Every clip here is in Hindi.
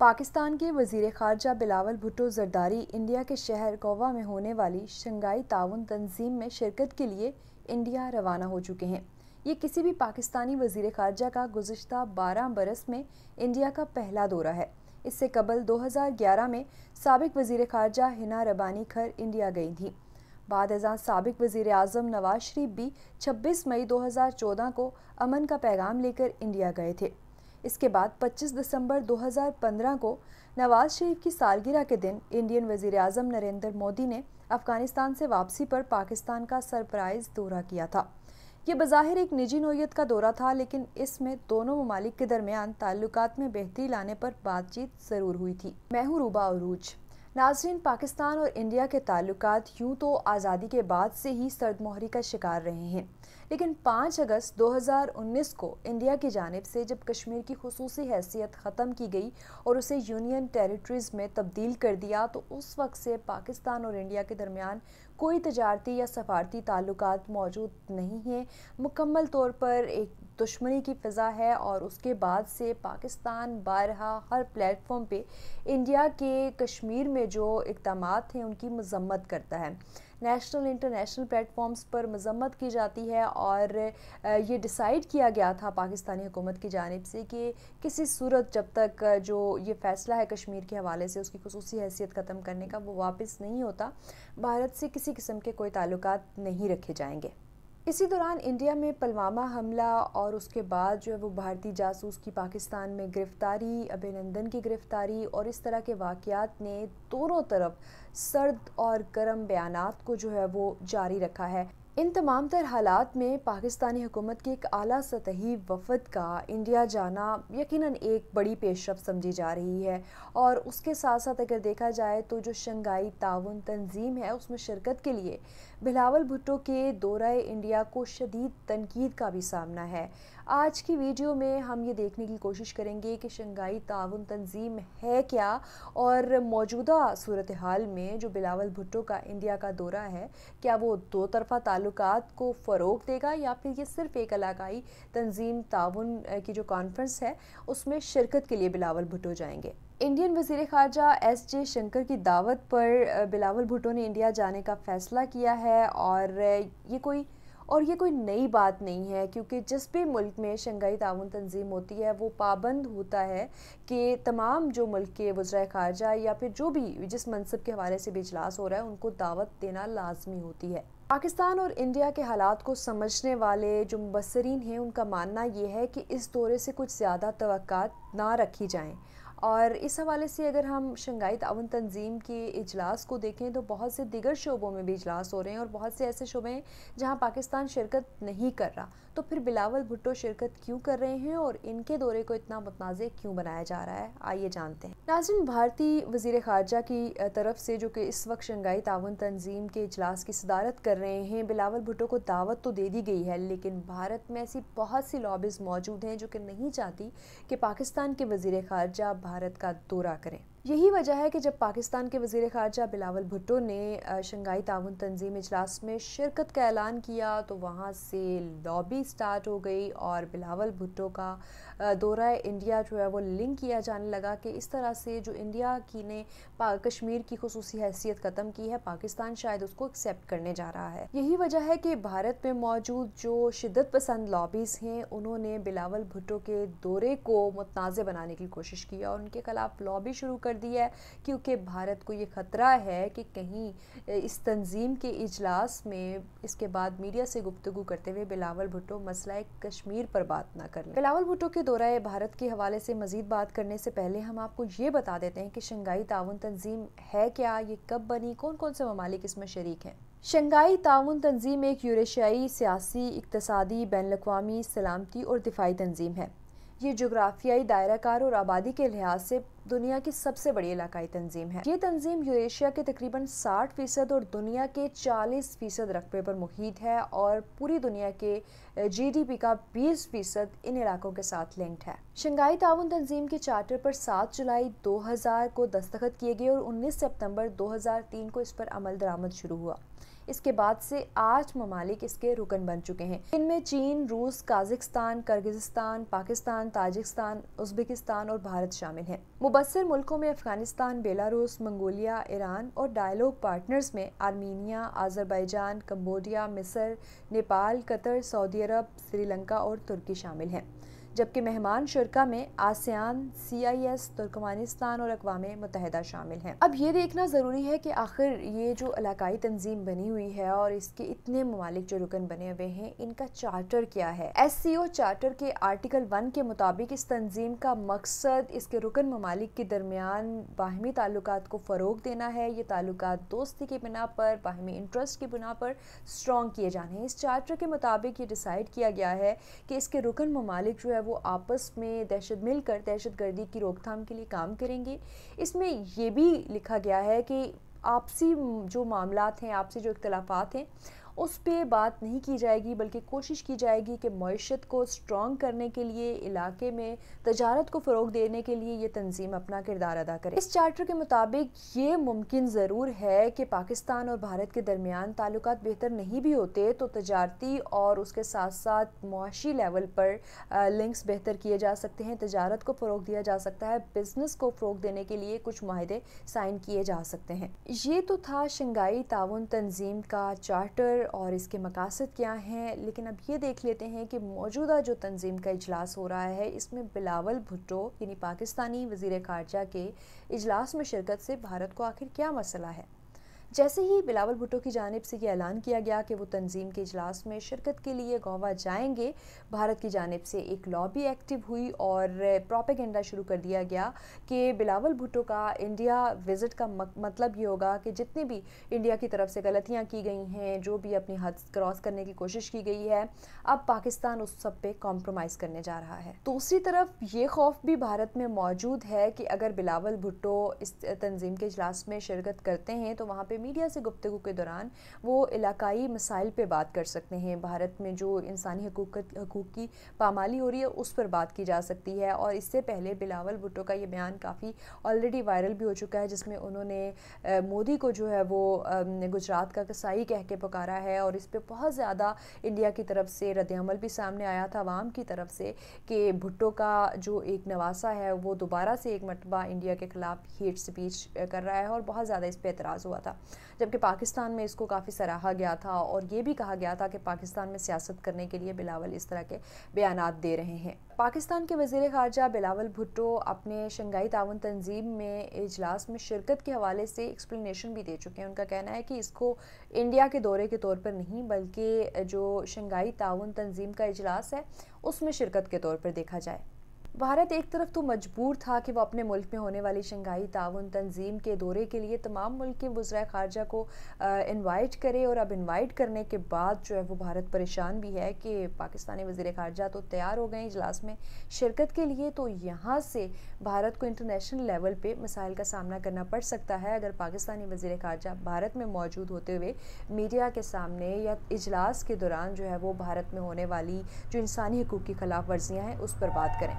पाकिस्तान के वजीर खारजा बिलावल भुट्टो जरदारी इंडिया के शहर गोवा में होने वाली शंघाई ताउन तंजीम में शिरकत के लिए इंडिया रवाना हो चुके हैं ये किसी भी पाकिस्तानी वजीर खारजा का गुजशत बारह बरस में इंडिया का पहला दौरा है इससे कबल 2011 में सबक वजीर खारजा हिना रबानी खर इंडिया गई थी बाद हजार सबक वजीर अजम नवाज शरीफ भी छब्बीस मई चौदह को अमन का पैगाम लेकर इंडिया गए थे इसके बाद 25 दिसंबर 2015 को नवाज शरीफ की सालगिरह के दिन इंडियन वजीर अजम नरेंद्र मोदी ने अफगानिस्तान से वापसी पर पाकिस्तान का सरप्राइज दौरा किया था ये बाहिर एक निजी नोयत का दौरा था लेकिन इसमें दोनों ममालिक के दरमियान ताल्लुकात में बेहतरी लाने पर बातचीत ज़रूर हुई थी मैं हूँ रूबा अरूज नाजरीन पाकिस्तान और इंडिया के ताल्लुक यूँ तो आज़ादी के बाद से ही सर्द मोहरी का शिकार रहे हैं लेकिन 5 अगस्त 2019 को इंडिया की जानब से जब कश्मीर की खसूस हैसियत ख़त्म की गई और उसे यूनियन टेरिटरीज़ में तब्दील कर दिया तो उस वक्त से पाकिस्तान और इंडिया के दरमियान कोई तजारती या सफारती ताल्लुक मौजूद नहीं हैं मुकम्मल तौर पर एक दुश्मनी की फ़िज़ा है और उसके बाद से पाकिस्तान बारहा हर प्लेटफॉर्म पे इंडिया के कश्मीर में जो इकदाम हैं उनकी मजम्मत करता है नेशनल इंटरनेशनल प्लेटफॉर्म्स पर मजम्मत की जाती है और ये डिसाइड किया गया था पाकिस्तानी हुकूमत की जानब से कि किसी सूरत जब तक जो ये फ़ैसला है कश्मीर के हवाले से उसकी खसूस हैसियत ख़त्म करने का वो वापस नहीं होता भारत से किसी किस्म के कोई ताल्लुक नहीं रखे जाएंगे इसी दौरान इंडिया में पलवामा हमला और उसके बाद जो है वो भारतीय जासूस की पाकिस्तान में गिरफ़्तारी अभिनंदन की गिरफ़्तारी और इस तरह के वाकयात ने दोनों तरफ सर्द और गर्म बयान को जो है वो जारी रखा है इन तमाम तर हालात में पाकिस्तानी हुकूमत के एक अली सतही वफद का इंडिया जाना यकीनन एक बड़ी पेशरफ समझी जा रही है और उसके साथ साथ अगर देखा जाए तो जो शंघाई ताउन तंजीम है उसमें शिरकत के लिए बिलावल भुट्टो के दौरा इंडिया को शदीद तनकीद का भी सामना है आज की वीडियो में हम ये देखने की कोशिश करेंगे कि शंघाई ताउन तंजीम है क्या और मौजूदा सूरत हाल में जो बिलावल भुट्टो का इंडिया का दौरा है क्या वो दो तरफ़ा ताल्लुक को फ़रोग देगा या फिर ये सिर्फ एक इलाकई तंजीम ताउन की जो कॉन्फ्रेंस है उसमें शिरकत के लिए बिलावल भुट्टो जाएंगे इंडियन वजीर खारजा एस जे शंकर की दावत पर बिलावल भुट्टो ने इंडिया जाने का फ़ैसला किया है और ये कोई और ये कोई नई बात नहीं है क्योंकि जिस भी मुल्क में शंघाई ताउन तंजीम होती है वो पाबंद होता है कि तमाम जो मुल्क के वज्रा खारजा या फिर जो भी जिस मनसब के हवाले से भी इजलास हो रहा है उनको दावत देना लाजमी होती है पाकिस्तान और इंडिया के हालात को समझने वाले जो मुबसरीन हैं उनका मानना ये है कि इस दौरे से कुछ ज़्यादा तो ना रखी जाएँ और इस हवाले से अगर हम शंघाई ताउन तंजीम के इजलास को देखें तो बहुत से दिगर शोबों में भी इजलास हो रहे हैं और बहुत से ऐसे शोबे हैं जहाँ पाकिस्तान शिरकत नहीं कर रहा तो फिर बिलावल भुट्टो शिरकत क्यों कर रहे हैं और इनके दौरे को इतना मतनाज़ क्यों बनाया जा रहा है आइए जानते हैं नाजिन भारतीय वजीर खारजा की तरफ से जो कि इस वक्त शंघाई तान तंजीम के अजलास की सदारत कर रहे हैं बिलावल भुट्टो को दावत तो दे दी गई है लेकिन भारत में ऐसी बहुत सी लॉबीज़ मौजूद हैं जो कि नहीं चाहती कि पाकिस्तान के वजीर खारजा भारत का दौरा करें यही वजह है कि जब पाकिस्तान के वजीर खारजा बिलावल भुट्टो ने शंघाई ताउन तंजीम इजलास में शिरकत का ऐलान किया तो वहाँ से लॉबी स्टार्ट हो गई और बिलावल भुट्टो का दौरा इंडिया जो है वो लिंक किया जाने लगा कि इस तरह से जो इंडिया की ने कश्मीर की खसूस हैसियत ख़त्म की है पाकिस्तान शायद उसको एक्सेप्ट करने जा रहा है यही वजह है कि भारत में मौजूद जो शिदत पसंद लॉबीज़ हैं उन्होंने बिलावल भुट्टो के दौरे को मतनाज़ बनाने की कोशिश की और उनके खिलाफ लॉबी शुरू कर दिया है क्योंकि भारत को ये ख़तरा है कि कहीं इस तंजीम के इजलास में इसके बाद मीडिया से गुफ्तु करते हुए बिलावल भुट्टो मसला कश्मीर पर बात ना कर लें बिलावल भुट्टो के दौरा भारत के हवाले से मज़ीद बात करने से पहले हम आपको ये बता देते हैं कि शंघाई ताउन तंजीम है क्या ये कब बनी कौन कौन से ममालिक इसमें शरीक हैं शंघाई ताउन तंजीम एक यूरेशियाई सियासी इकतसादी बैन अवी सलामती और दिफाई तंजीम है ये जोग्राफियाई दायराकार और आबादी के लिहाज से दुनिया की सबसे बड़ी इलाकाई तंजीम है ये तंजीम यूरेशिया के तकरीबन 60 फीसद और दुनिया के 40 फीसद रकबे पर मुहित है और पूरी दुनिया के जीडीपी का 20 फीसद इन इलाकों के साथ लिंक्ड है शंघाई ताउन तंजीम के चार्टर पर 7 जुलाई 2000 को दस्तखत किए गए और 19 सितंबर 2003 को इस पर अमल दरामद शुरू हुआ इसके बाद से आठ ममालिक इसके रुकन बन चुके हैं इनमें चीन रूस Kazakhstan Kyrgyzstan Pakistan Tajikistan Uzbekistan और भारत शामिल हैं मुबसर मुल्कों में अफगानिस्तान बेलारूस मंगोलिया ईरान और डायलॉग पार्टनर्स में आर्मीनिया आज़रबाईजान कम्बोडिया मिसर नेपाल कतर सऊदी अरब श्रीलंका और तुर्की शामिल हैं जबकि मेहमान शर्का में ASEAN C I S Turkmenistan और अकवा मुतहदा शामिल हैं अब ये देखना ज़रूरी है कि आखिर ये जो इलाकई तंजीम बनी हुई है और इसके इतने ममालिक जो रुकन बने हुए हैं इनका चार्टर क्या है एस सी ओ चार्टर के आर्टिकल वन के मुताबिक इस तंजीम का मकसद इसके रुकन ममालिक के दरमियान बाहमी ताल्लुक को फ़रोग देना है ये ताल्लुक दोस्ती की बिना पर बाहमी इंटरेस्ट की बिना पर स्ट्रॉन्ग किए जाने हैं इस चार्टर के मुताबिक ये डिसाइड किया गया है कि इसके रुकन ममालिक जो है वो आपस में दहशत मिलकर दहशत गर्दी की रोकथाम के लिए काम करेंगे इसमें ये भी लिखा गया है कि आपसी जो मामला हैं आपसी जो इख्तलाफात हैं उस पर बात नहीं की जाएगी बल्कि कोशिश की जाएगी कि मीशत को स्ट्रॉन्ग करने के लिए इलाके में तजारत को फ़रोग देने के लिए ये तंजीम अपना किरदार अदा करे इस चार्टर के मुताबिक ये मुमकिन ज़रूर है कि पाकिस्तान और भारत के दरमियान ताल्लुक बेहतर नहीं भी होते तो तजारती और उसके साथ साथ मुआशी लेवल पर लिंक्स बेहतर किए जा सकते हैं तजारत को फ़रोग दिया जा सकता है बिज़नेस को फ़रोग देने के लिए कुछ माहदे साइन किए जा सकते हैं ये तो था शंघाई ताउन तंजीम का चार्टर और इसके मकासद क्या हैं लेकिन अब ये देख लेते हैं कि मौजूदा जो तंजीम का इजलास हो रहा है इसमें बिलावल भुट्टो यानी पाकिस्तानी वजीर खारजा के इजलास में शिरकत से भारत को आखिर क्या मसला है जैसे ही बिलावल भुट्टो की जानब से ये ऐलान किया गया कि वो तंजीम के इजलास में शिरकत के लिए गोवा जाएंगे भारत की जानब से एक लॉबी एक्टिव हुई और प्रोपेगेंडा शुरू कर दिया गया कि बिलावल भुट्टो का इंडिया विज़िट का मतलब ये होगा कि जितनी भी इंडिया की तरफ से गलतियाँ की गई हैं जो भी अपनी हद क्रॉस करने की कोशिश की गई है अब पाकिस्तान उस सब पे कॉम्प्रोमाइज़ करने जा रहा है दूसरी तरफ ये खौफ भी भारत में मौजूद है कि अगर बिलावल भुट्टो इस तंजीम के अजलास में शिरकत करते हैं तो वहाँ पर हुए मीडिया से गुफ्तु के दौरान वो इलाकई मसाइल पर बात कर सकते हैं भारत में जो इंसानी हकूक़ की पामाली हो रही है उस पर बात की जा सकती है और इससे पहले बिलावल भुट्टो का ये बयान काफ़ी ऑलरेडी वायरल भी हो चुका है जिसमें उन्होंने मोदी को जो है वो गुजरात का कसाई कह के पुकारा है और इस पर बहुत ज़्यादा इंडिया की तरफ से रद्दमल भी सामने आया था आवाम की तरफ से कि भुट्टो का जो एक नवासा है वो दोबारा से एक मरतबा इंडिया के ख़िलाफ़ हेट स्पीच कर रहा है और बहुत ज़्यादा इस पर एतराज़ हुआ था जबकि पाकिस्तान में इसको काफ़ी सराहा गया था और ये भी कहा गया था कि पाकिस्तान में सियासत करने के लिए बिलावल इस तरह के बयान दे रहे हैं पाकिस्तान के वजीर खारजा बिलावल भुट्टो अपने शंघाई ताउन तंजीम में इजलास में शिरकत के हवाले से एक्सप्लेनेशन भी दे चुके हैं उनका कहना है कि इसको इंडिया के दौरे के तौर पर नहीं बल्कि जो शंघाई ताउन तंजीम का इजलास है उसमें शिरकत के तौर पर देखा जाए भारत एक तरफ तो मजबूर था कि वो अपने मुल्क में होने वाली शंघाई ताउन तंजीम के दौरे के लिए तमाम मुल्क के वज्रा खारजा को इनवाइट करे और अब इनवाइट करने के बाद जो है वो भारत परेशान भी है कि पाकिस्तानी वजीर खारजा तो तैयार हो गए इजलास में शिरकत के लिए तो यहाँ से भारत को इंटरनेशनल लेवल पर मसाइल का सामना करना पड़ सकता है अगर पाकिस्तानी वजीर खारजा भारत में मौजूद होते हुए मीडिया के सामने या इजलास के दौरान जो है वो भारत में होने वाली जो इंसानी हकूक़ की खिलाफ वर्जियाँ हैं उस पर बात करें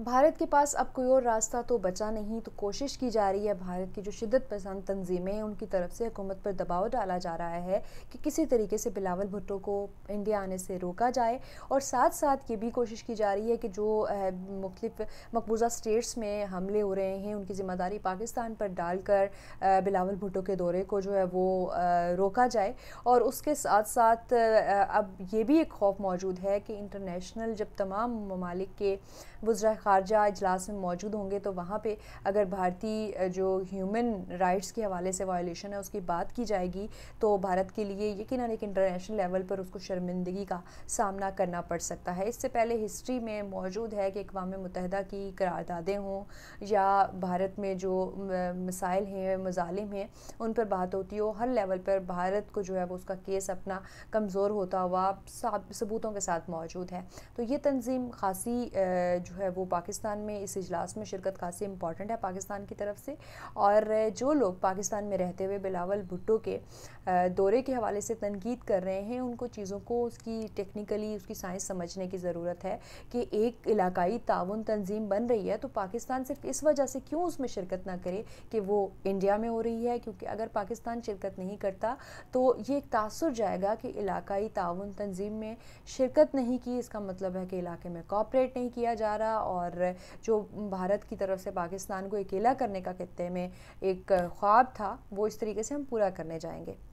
भारत के पास अब कोई और रास्ता तो बचा नहीं तो कोशिश की जा रही है भारत की जो शिदत पसंद तंजीमें हैं उनकी तरफ से हुकूमत पर दबाव डाला जा रहा है कि किसी तरीके से बिलावल भुट्टो को इंडिया आने से रोका जाए और साथ साथ ये भी कोशिश की जा रही है कि जो मुख्तफ मकबूजा स्टेट्स में हमले हो रहे हैं उनकी ज़िम्मेदारी पाकिस्तान पर डालकर बिलावल भुट्टो के दौरे को जो है वो रोका जाए और उसके साथ साथ अब ये भी एक खौफ मौजूद है कि इंटरनेशनल जब तमाम ममालिक के वज्रा खारजा इजलास में मौजूद होंगे तो वहाँ पे अगर भारतीय जो ह्यूमन राइट्स के हवाले से वायलेशन है उसकी बात की जाएगी तो भारत के लिए यकीन एक इंटरनेशनल लेवल पर उसको शर्मिंदगी का सामना करना पड़ सकता है इससे पहले हिस्ट्री में मौजूद है कि अकवा मुतहदा की करारदादें हों या भारत में जो मसाइल हैं मजालिम हैं उन पर बात होती हो हर लेवल पर भारत को जो है वो उसका केस अपना कमज़ोर होता हुआ सबूतों के साथ मौजूद है तो ये तंजीम खासी जो है वो पाकिस्तान में इस इजलास में शिरकत खासी इंपॉर्टेंट है पाकिस्तान की तरफ से और जो लोग पाकिस्तान में रहते हुए बिलावल भुट्टो के दौरे के हवाले से तनकीद कर रहे हैं उनको चीज़ों को उसकी टेक्निकली उसकी साइंस समझने की ज़रूरत है कि एक इलाकई ताउन तंजीम बन रही है तो पाकिस्तान सिर्फ इस वजह से क्यों उसमें शिरकत ना करे कि वो इंडिया में हो रही है क्योंकि अगर पाकिस्तान शिरकत नहीं करता तो ये एक तासर जाएगा कि इलाकई ताउन तंजीम में शिरकत नहीं की इसका मतलब है कि इलाके में कॉपरेट नहीं किया जा रहा और और जो भारत की तरफ से पाकिस्तान को अकेला करने का खत्े में एक ख्वाब था वो इस तरीके से हम पूरा करने जाएंगे